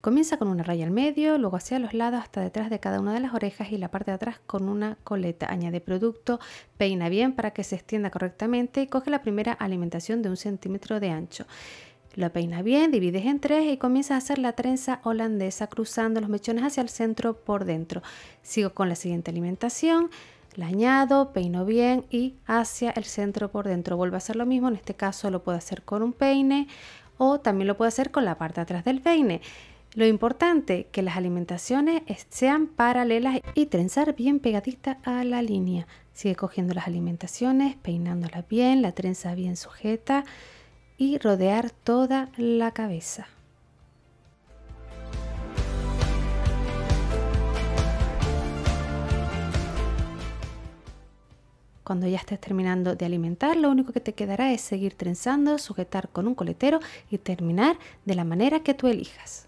Comienza con una raya al medio, luego hacia los lados hasta detrás de cada una de las orejas y la parte de atrás con una coleta. Añade producto, peina bien para que se extienda correctamente y coge la primera alimentación de un centímetro de ancho. Lo peinas bien, divides en tres y comienzas a hacer la trenza holandesa cruzando los mechones hacia el centro por dentro. Sigo con la siguiente alimentación, la añado, peino bien y hacia el centro por dentro. Vuelvo a hacer lo mismo, en este caso lo puedo hacer con un peine o también lo puedo hacer con la parte de atrás del peine. Lo importante que las alimentaciones sean paralelas y trenzar bien pegadita a la línea. Sigue cogiendo las alimentaciones, peinándolas bien, la trenza bien sujeta y rodear toda la cabeza. Cuando ya estés terminando de alimentar, lo único que te quedará es seguir trenzando, sujetar con un coletero y terminar de la manera que tú elijas.